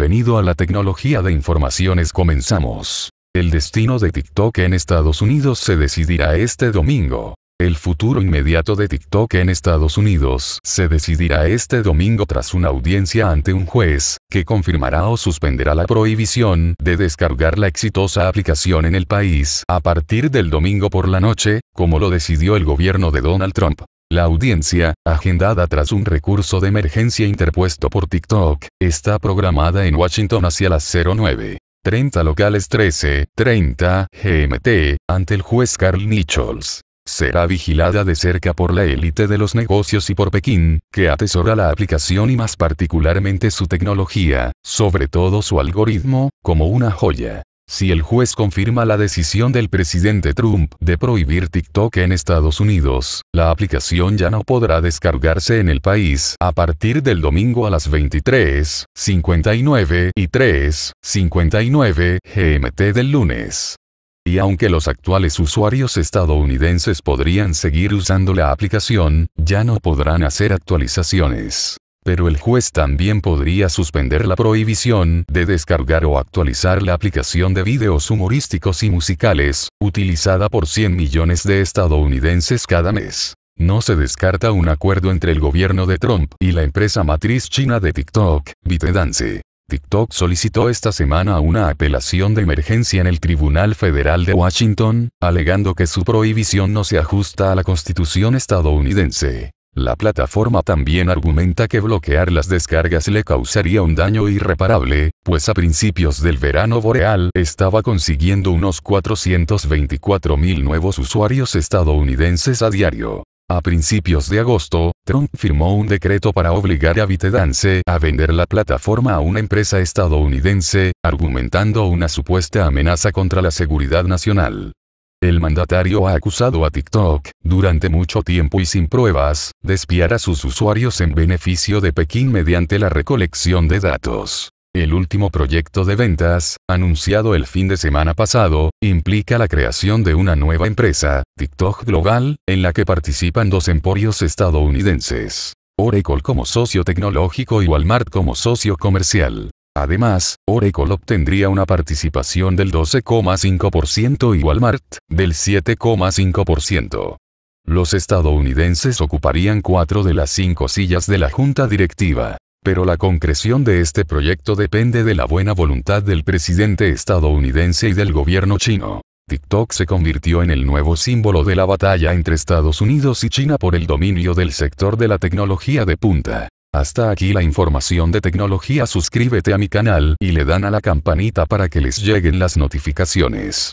Bienvenido a la tecnología de informaciones comenzamos. El destino de TikTok en Estados Unidos se decidirá este domingo. El futuro inmediato de TikTok en Estados Unidos se decidirá este domingo tras una audiencia ante un juez, que confirmará o suspenderá la prohibición de descargar la exitosa aplicación en el país a partir del domingo por la noche, como lo decidió el gobierno de Donald Trump. La audiencia, agendada tras un recurso de emergencia interpuesto por TikTok, está programada en Washington hacia las 09.30 locales 13.30 GMT, ante el juez Carl Nichols. Será vigilada de cerca por la élite de los negocios y por Pekín, que atesora la aplicación y más particularmente su tecnología, sobre todo su algoritmo, como una joya. Si el juez confirma la decisión del presidente Trump de prohibir TikTok en Estados Unidos, la aplicación ya no podrá descargarse en el país a partir del domingo a las 23.59 y 3.59 GMT del lunes. Y aunque los actuales usuarios estadounidenses podrían seguir usando la aplicación, ya no podrán hacer actualizaciones. Pero el juez también podría suspender la prohibición de descargar o actualizar la aplicación de videos humorísticos y musicales, utilizada por 100 millones de estadounidenses cada mes. No se descarta un acuerdo entre el gobierno de Trump y la empresa matriz china de TikTok, ByteDance. TikTok solicitó esta semana una apelación de emergencia en el Tribunal Federal de Washington, alegando que su prohibición no se ajusta a la Constitución estadounidense. La plataforma también argumenta que bloquear las descargas le causaría un daño irreparable, pues a principios del verano boreal estaba consiguiendo unos 424 mil nuevos usuarios estadounidenses a diario. A principios de agosto, Trump firmó un decreto para obligar a Vitedance a vender la plataforma a una empresa estadounidense, argumentando una supuesta amenaza contra la seguridad nacional. El mandatario ha acusado a TikTok, durante mucho tiempo y sin pruebas, de espiar a sus usuarios en beneficio de Pekín mediante la recolección de datos. El último proyecto de ventas, anunciado el fin de semana pasado, implica la creación de una nueva empresa, TikTok Global, en la que participan dos emporios estadounidenses. Oracle como socio tecnológico y Walmart como socio comercial. Además, Oracle obtendría una participación del 12,5% y Walmart, del 7,5%. Los estadounidenses ocuparían cuatro de las cinco sillas de la junta directiva. Pero la concreción de este proyecto depende de la buena voluntad del presidente estadounidense y del gobierno chino. TikTok se convirtió en el nuevo símbolo de la batalla entre Estados Unidos y China por el dominio del sector de la tecnología de punta. Hasta aquí la información de tecnología suscríbete a mi canal y le dan a la campanita para que les lleguen las notificaciones.